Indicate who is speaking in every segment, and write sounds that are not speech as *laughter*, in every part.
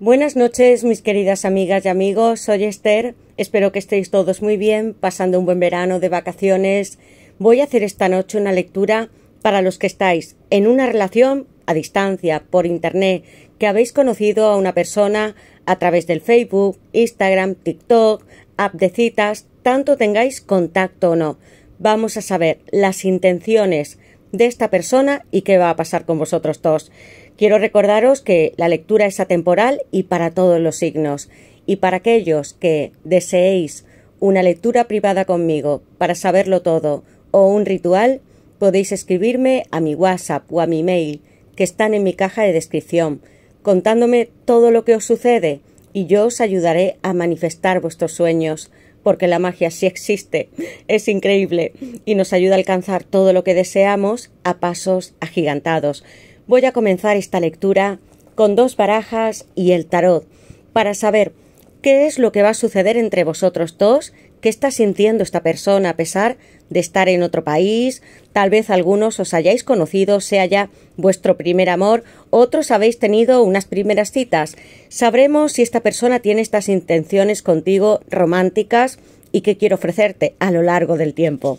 Speaker 1: Buenas noches, mis queridas amigas y amigos. Soy Esther. Espero que estéis todos muy bien, pasando un buen verano de vacaciones. Voy a hacer esta noche una lectura para los que estáis en una relación a distancia, por internet, que habéis conocido a una persona a través del Facebook, Instagram, TikTok, app de citas, tanto tengáis contacto o no. Vamos a saber las intenciones de esta persona y qué va a pasar con vosotros dos. Quiero recordaros que la lectura es atemporal y para todos los signos, y para aquellos que deseéis una lectura privada conmigo para saberlo todo o un ritual, podéis escribirme a mi WhatsApp o a mi mail que están en mi caja de descripción, contándome todo lo que os sucede y yo os ayudaré a manifestar vuestros sueños, porque la magia sí existe, *laughs* es increíble y nos ayuda a alcanzar todo lo que deseamos a pasos agigantados. Voy a comenzar esta lectura con dos barajas y el tarot para saber qué es lo que va a suceder entre vosotros dos, qué está sintiendo esta persona a pesar de estar en otro país, tal vez algunos os hayáis conocido, sea ya vuestro primer amor, otros habéis tenido unas primeras citas. Sabremos si esta persona tiene estas intenciones contigo románticas y qué quiere ofrecerte a lo largo del tiempo.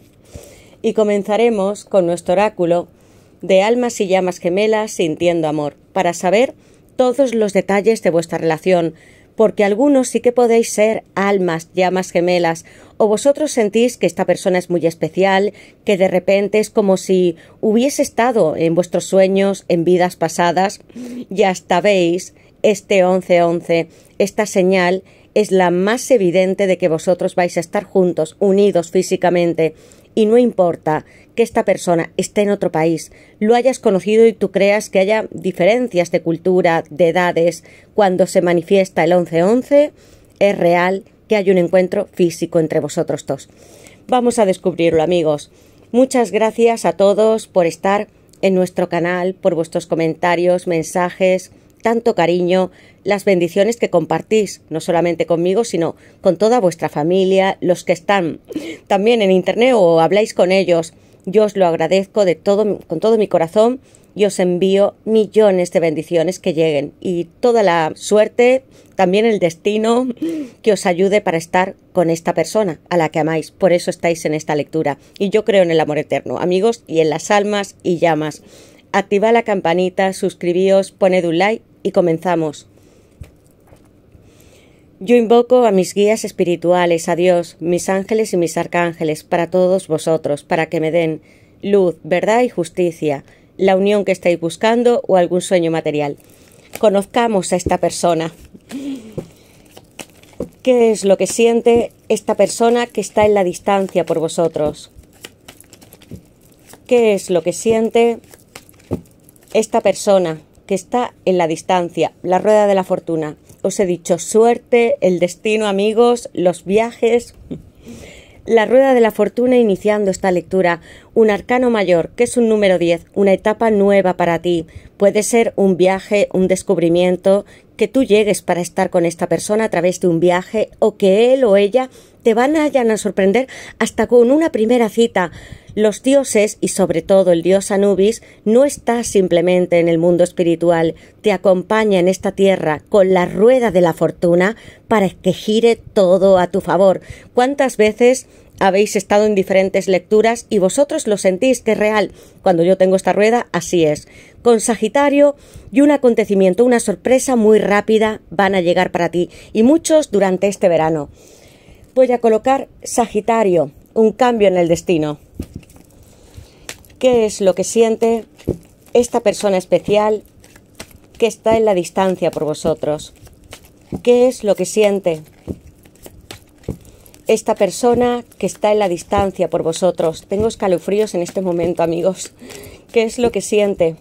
Speaker 1: Y comenzaremos con nuestro oráculo de almas y llamas gemelas sintiendo amor, para saber todos los detalles de vuestra relación, porque algunos sí que podéis ser almas, llamas gemelas, o vosotros sentís que esta persona es muy especial, que de repente es como si hubiese estado en vuestros sueños, en vidas pasadas, y hasta veis este once once esta señal es la más evidente de que vosotros vais a estar juntos, unidos físicamente, y no importa que esta persona esté en otro país, lo hayas conocido y tú creas que haya diferencias de cultura, de edades, cuando se manifiesta el once once es real que hay un encuentro físico entre vosotros dos. Vamos a descubrirlo, amigos. Muchas gracias a todos por estar en nuestro canal, por vuestros comentarios, mensajes, tanto cariño, las bendiciones que compartís, no solamente conmigo, sino con toda vuestra familia, los que están también en Internet o habláis con ellos. Yo os lo agradezco de todo, con todo mi corazón y os envío millones de bendiciones que lleguen y toda la suerte, también el destino que os ayude para estar con esta persona a la que amáis. Por eso estáis en esta lectura. Y yo creo en el amor eterno, amigos, y en las almas y llamas. Activa la campanita, suscribíos, poned un like y comenzamos. Yo invoco a mis guías espirituales, a Dios, mis ángeles y mis arcángeles, para todos vosotros, para que me den luz, verdad y justicia, la unión que estáis buscando o algún sueño material. Conozcamos a esta persona. ¿Qué es lo que siente esta persona que está en la distancia por vosotros? ¿Qué es lo que siente esta persona que está en la distancia, la rueda de la fortuna. Os he dicho suerte, el destino, amigos, los viajes. La rueda de la fortuna iniciando esta lectura, un arcano mayor, que es un número 10, una etapa nueva para ti. Puede ser un viaje, un descubrimiento, que tú llegues para estar con esta persona a través de un viaje o que él o ella te van a, a sorprender hasta con una primera cita. Los dioses, y sobre todo el dios Anubis, no está simplemente en el mundo espiritual, te acompaña en esta tierra con la rueda de la fortuna para que gire todo a tu favor. ¿Cuántas veces habéis estado en diferentes lecturas y vosotros lo sentís que es real. Cuando yo tengo esta rueda, así es. Con Sagitario y un acontecimiento, una sorpresa muy rápida van a llegar para ti y muchos durante este verano voy a colocar Sagitario, un cambio en el destino. ¿Qué es lo que siente esta persona especial que está en la distancia por vosotros? ¿Qué es lo que siente esta persona que está en la distancia por vosotros? Tengo escalofríos en este momento, amigos. ¿Qué es lo que siente?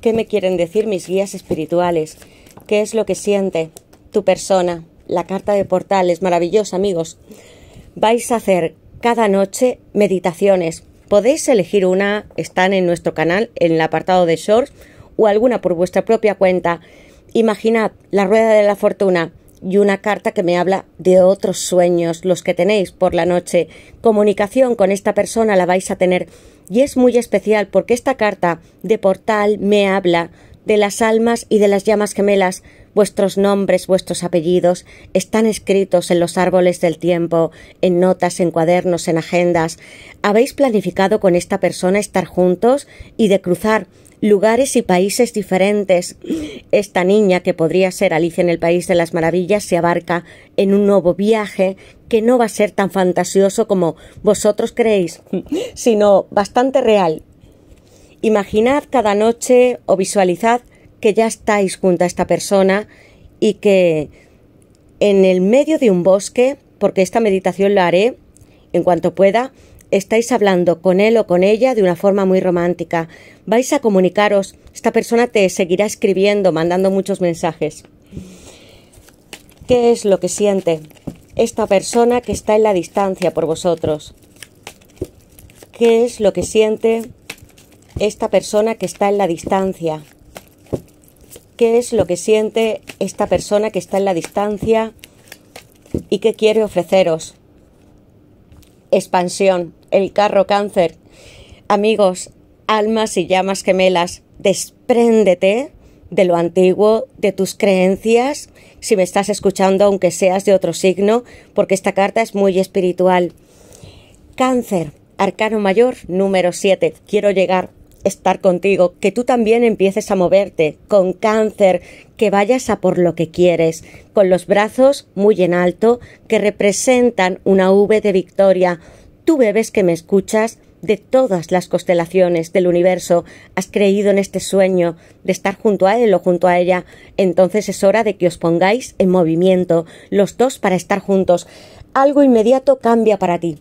Speaker 1: ¿Qué me quieren decir mis guías espirituales? ¿Qué es lo que siente tu persona? La carta de portal es maravillosa, amigos. Vais a hacer cada noche meditaciones. Podéis elegir una, están en nuestro canal, en el apartado de Shorts, o alguna por vuestra propia cuenta. Imaginad la rueda de la fortuna y una carta que me habla de otros sueños, los que tenéis por la noche. Comunicación con esta persona la vais a tener. Y es muy especial porque esta carta de portal me habla de las almas y de las llamas gemelas, vuestros nombres, vuestros apellidos, están escritos en los árboles del tiempo, en notas, en cuadernos, en agendas. ¿Habéis planificado con esta persona estar juntos y de cruzar lugares y países diferentes? Esta niña, que podría ser Alicia en el País de las Maravillas, se abarca en un nuevo viaje que no va a ser tan fantasioso como vosotros creéis, *laughs* sino bastante real Imaginad cada noche o visualizad que ya estáis junto a esta persona y que en el medio de un bosque, porque esta meditación la haré en cuanto pueda, estáis hablando con él o con ella de una forma muy romántica. Vais a comunicaros, esta persona te seguirá escribiendo, mandando muchos mensajes. ¿Qué es lo que siente esta persona que está en la distancia por vosotros? ¿Qué es lo que siente esta persona que está en la distancia. ¿Qué es lo que siente esta persona que está en la distancia y qué quiere ofreceros? Expansión, el carro cáncer. Amigos, almas y llamas gemelas, despréndete de lo antiguo, de tus creencias, si me estás escuchando aunque seas de otro signo, porque esta carta es muy espiritual. Cáncer, arcano mayor, número 7. Quiero llegar estar contigo, que tú también empieces a moverte con cáncer, que vayas a por lo que quieres, con los brazos muy en alto, que representan una V de victoria. Tú bebes que me escuchas, de todas las constelaciones del universo, has creído en este sueño de estar junto a él o junto a ella, entonces es hora de que os pongáis en movimiento los dos para estar juntos algo inmediato cambia para ti.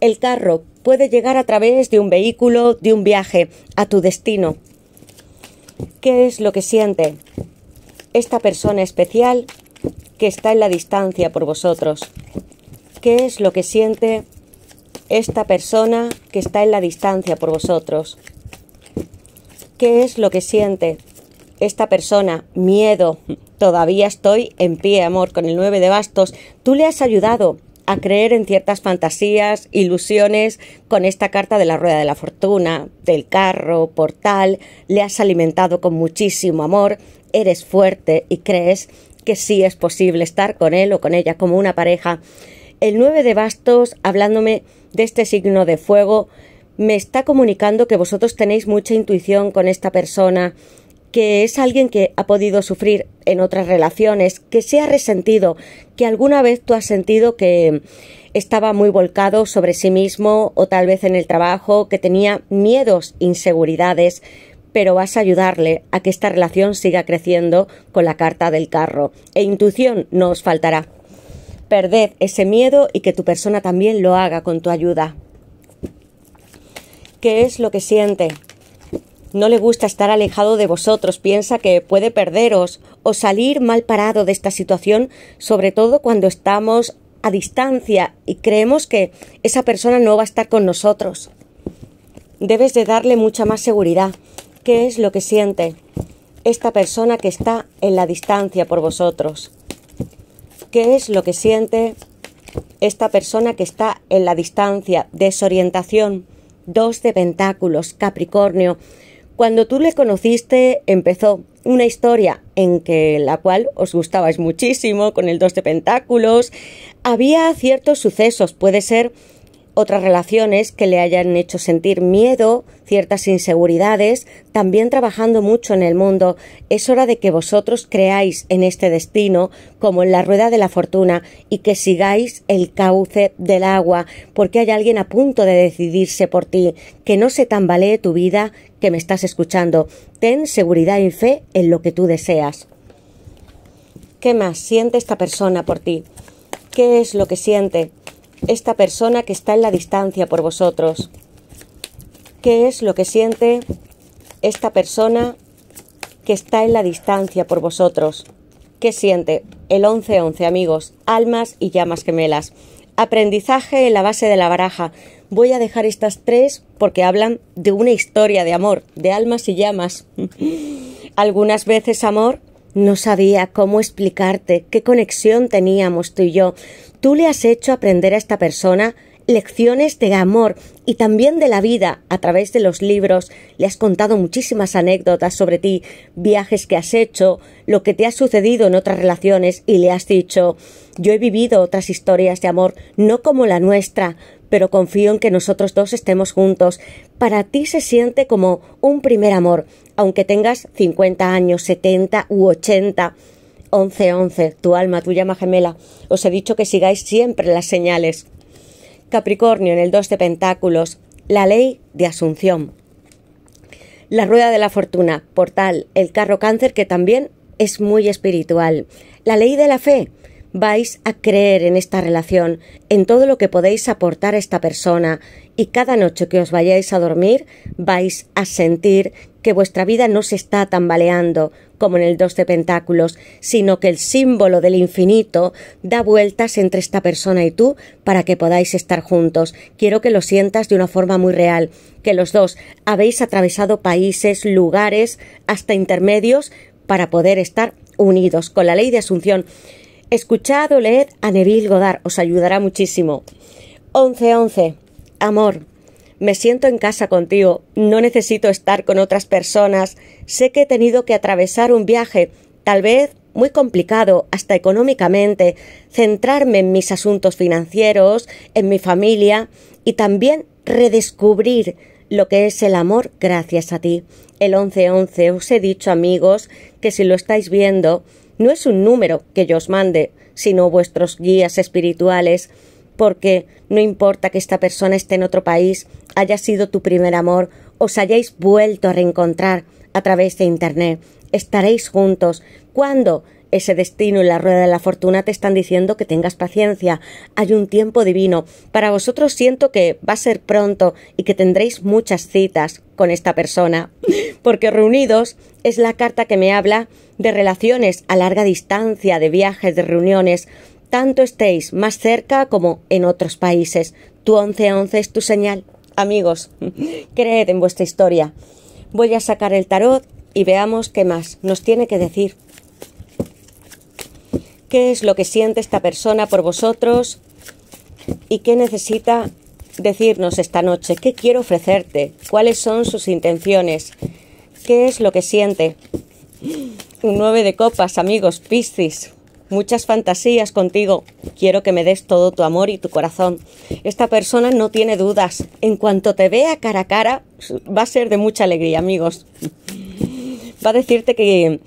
Speaker 1: El carro puede llegar a través de un vehículo, de un viaje, a tu destino. ¿Qué es lo que siente esta persona especial que está en la distancia por vosotros? ¿Qué es lo que siente esta persona que está en la distancia por vosotros? ¿Qué es lo que siente esta persona, miedo, todavía estoy en pie, amor, con el 9 de bastos, tú le has ayudado a creer en ciertas fantasías, ilusiones, con esta carta de la rueda de la fortuna, del carro, portal, le has alimentado con muchísimo amor, eres fuerte y crees que sí es posible estar con él o con ella como una pareja. El 9 de bastos, hablándome de este signo de fuego, me está comunicando que vosotros tenéis mucha intuición con esta persona, que es alguien que ha podido sufrir en otras relaciones, que se ha resentido, que alguna vez tú has sentido que estaba muy volcado sobre sí mismo o tal vez en el trabajo, que tenía miedos, inseguridades, pero vas a ayudarle a que esta relación siga creciendo con la carta del carro. E intuición no os faltará. Perded ese miedo y que tu persona también lo haga con tu ayuda. ¿Qué es lo que siente? No le gusta estar alejado de vosotros, piensa que puede perderos o salir mal parado de esta situación, sobre todo cuando estamos a distancia y creemos que esa persona no va a estar con nosotros. Debes de darle mucha más seguridad. ¿Qué es lo que siente esta persona que está en la distancia por vosotros? ¿Qué es lo que siente esta persona que está en la distancia? Desorientación. Dos de pentáculos, Capricornio. Cuando tú le conociste, empezó una historia en que la cual os gustabais muchísimo con el dos de pentáculos. Había ciertos sucesos, puede ser otras relaciones que le hayan hecho sentir miedo, ciertas inseguridades, también trabajando mucho en el mundo. Es hora de que vosotros creáis en este destino como en la rueda de la fortuna y que sigáis el cauce del agua, porque hay alguien a punto de decidirse por ti, que no se tambalee tu vida, que me estás escuchando. Ten seguridad y fe en lo que tú deseas. ¿Qué más siente esta persona por ti? ¿Qué es lo que siente esta persona que está en la distancia por vosotros? ¿Qué es lo que siente esta persona que está en la distancia por vosotros? ¿Qué siente? El 11 amigos, almas y llamas gemelas aprendizaje en la base de la baraja. Voy a dejar estas tres porque hablan de una historia de amor, de almas y llamas. *laughs* Algunas veces, amor, no sabía cómo explicarte qué conexión teníamos tú y yo. Tú le has hecho aprender a esta persona lecciones de amor y también de la vida a través de los libros. Le has contado muchísimas anécdotas sobre ti, viajes que has hecho, lo que te ha sucedido en otras relaciones y le has dicho yo he vivido otras historias de amor, no como la nuestra, pero confío en que nosotros dos estemos juntos. Para ti se siente como un primer amor, aunque tengas 50 años, 70 u 80. once tu alma, tu llama gemela. Os he dicho que sigáis siempre las señales. Capricornio en el 2 de Pentáculos, la ley de Asunción. La rueda de la fortuna, portal, el carro cáncer que también es muy espiritual. La ley de la fe, vais a creer en esta relación, en todo lo que podéis aportar a esta persona y cada noche que os vayáis a dormir vais a sentir que vuestra vida no se está tambaleando como en el dos de pentáculos, sino que el símbolo del infinito da vueltas entre esta persona y tú para que podáis estar juntos. Quiero que lo sientas de una forma muy real, que los dos habéis atravesado países, lugares, hasta intermedios para poder estar unidos con la ley de Asunción. Escuchad o leed a Neville Goddard, os ayudará muchísimo. 11.11. once Amor me siento en casa contigo, no necesito estar con otras personas, sé que he tenido que atravesar un viaje, tal vez muy complicado hasta económicamente, centrarme en mis asuntos financieros, en mi familia y también redescubrir lo que es el amor gracias a ti. El 1111 os he dicho amigos que si lo estáis viendo, no es un número que yo os mande, sino vuestros guías espirituales porque no importa que esta persona esté en otro país, haya sido tu primer amor, os hayáis vuelto a reencontrar a través de Internet, estaréis juntos. cuando Ese destino y la rueda de la fortuna te están diciendo que tengas paciencia. Hay un tiempo divino. Para vosotros siento que va a ser pronto y que tendréis muchas citas con esta persona. *laughs* Porque reunidos es la carta que me habla de relaciones a larga distancia, de viajes, de reuniones, tanto estéis más cerca como en otros países. Tu 11 es tu señal. Amigos, *laughs* creed en vuestra historia. Voy a sacar el tarot y veamos qué más nos tiene que decir. ¿Qué es lo que siente esta persona por vosotros? ¿Y qué necesita decirnos esta noche? ¿Qué quiere ofrecerte? ¿Cuáles son sus intenciones? ¿Qué es lo que siente? Un 9 de copas, amigos, Piscis muchas fantasías contigo. Quiero que me des todo tu amor y tu corazón. Esta persona no tiene dudas. En cuanto te vea cara a cara, va a ser de mucha alegría, amigos. Va a decirte que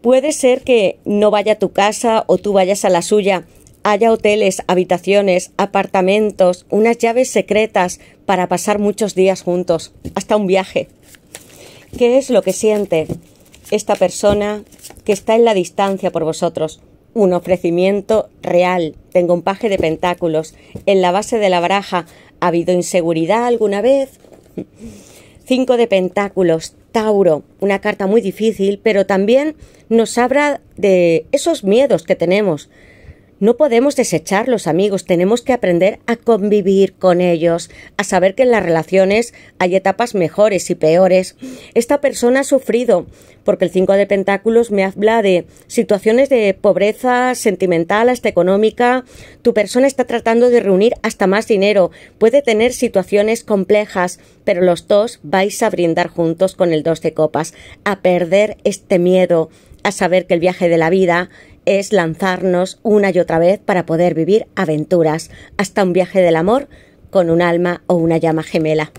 Speaker 1: puede ser que no vaya a tu casa o tú vayas a la suya. Haya hoteles, habitaciones, apartamentos, unas llaves secretas para pasar muchos días juntos, hasta un viaje. ¿Qué es lo que siente esta persona que está en la distancia por vosotros? un ofrecimiento real. Tengo un paje de pentáculos. En la base de la baraja, ¿ha habido inseguridad alguna vez? Cinco de pentáculos, Tauro, una carta muy difícil, pero también nos habla de esos miedos que tenemos, no podemos desechar los amigos, tenemos que aprender a convivir con ellos, a saber que en las relaciones hay etapas mejores y peores. Esta persona ha sufrido, porque el 5 de Pentáculos me habla de situaciones de pobreza sentimental hasta económica, tu persona está tratando de reunir hasta más dinero, puede tener situaciones complejas, pero los dos vais a brindar juntos con el 2 de copas, a perder este miedo, a saber que el viaje de la vida es lanzarnos una y otra vez para poder vivir aventuras, hasta un viaje del amor con un alma o una llama gemela.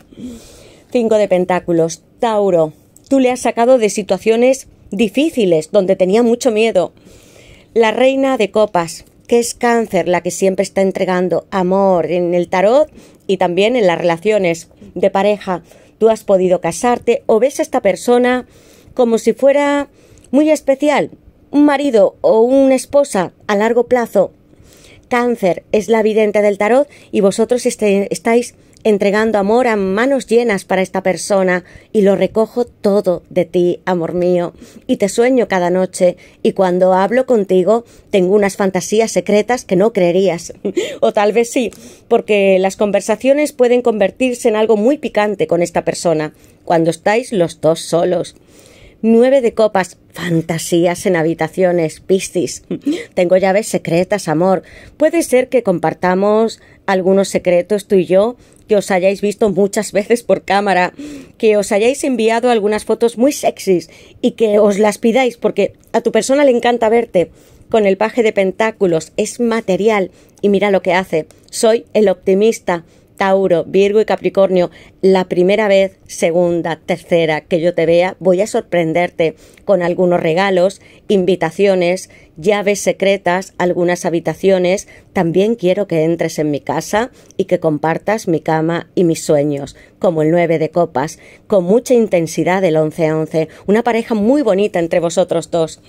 Speaker 1: Cinco de Pentáculos. Tauro, tú le has sacado de situaciones difíciles, donde tenía mucho miedo. La reina de copas, que es cáncer, la que siempre está entregando amor en el tarot y también en las relaciones de pareja. Tú has podido casarte o ves a esta persona como si fuera muy especial, un marido o una esposa a largo plazo, cáncer es la vidente del tarot y vosotros este, estáis entregando amor a manos llenas para esta persona y lo recojo todo de ti, amor mío, y te sueño cada noche y cuando hablo contigo tengo unas fantasías secretas que no creerías, *laughs* o tal vez sí, porque las conversaciones pueden convertirse en algo muy picante con esta persona cuando estáis los dos solos. Nueve de copas, fantasías en habitaciones, Piscis. Tengo llaves secretas, amor. Puede ser que compartamos algunos secretos tú y yo, que os hayáis visto muchas *laughs* veces por cámara, que os hayáis enviado algunas fotos muy sexys y que os las pidáis porque a tu persona le encanta verte con el paje de pentáculos, es material y mira lo que hace. Soy el optimista, Tauro, Virgo y Capricornio, la primera vez, segunda, tercera que yo te vea, voy a sorprenderte con algunos regalos, invitaciones, llaves secretas, algunas habitaciones. También quiero que entres en mi casa y que compartas mi cama y mis sueños, como el 9 de copas, con mucha intensidad el 11 a 11. Una pareja muy bonita entre vosotros dos.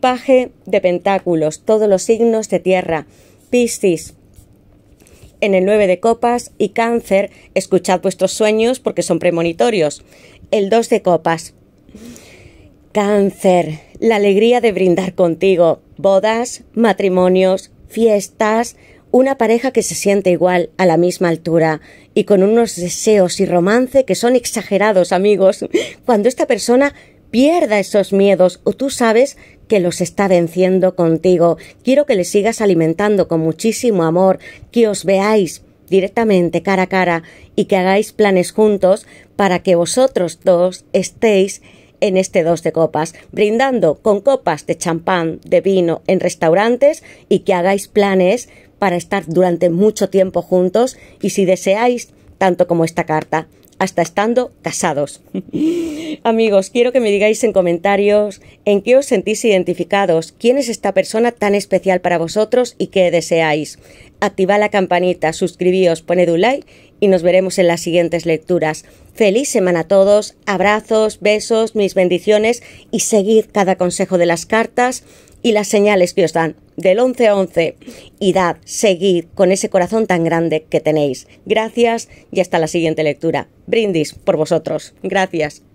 Speaker 1: Paje de pentáculos, todos los signos de tierra. Piscis, en el 9 de copas y cáncer, escuchad vuestros sueños porque son premonitorios. El 2 de copas. Cáncer, la alegría de brindar contigo, bodas, matrimonios, fiestas, una pareja que se siente igual, a la misma altura, y con unos deseos y romance que son exagerados, amigos, *laughs* cuando esta persona pierda esos miedos o tú sabes que los está venciendo contigo. Quiero que le sigas alimentando con muchísimo amor, que os veáis directamente cara a cara y que hagáis planes juntos para que vosotros dos estéis en este dos de copas, brindando con copas de champán, de vino en restaurantes y que hagáis planes para estar durante mucho tiempo juntos y si deseáis, tanto como esta carta, hasta estando casados. *laughs* Amigos, quiero que me digáis en comentarios en qué os sentís identificados, quién es esta persona tan especial para vosotros y qué deseáis. Activad la campanita, suscribíos, poned un like y nos veremos en las siguientes lecturas. Feliz semana a todos, abrazos, besos, mis bendiciones y seguid cada consejo de las cartas y las señales que os dan del 11 a 11 y dad, seguid con ese corazón tan grande que tenéis. Gracias y hasta la siguiente lectura. Brindis por vosotros. Gracias.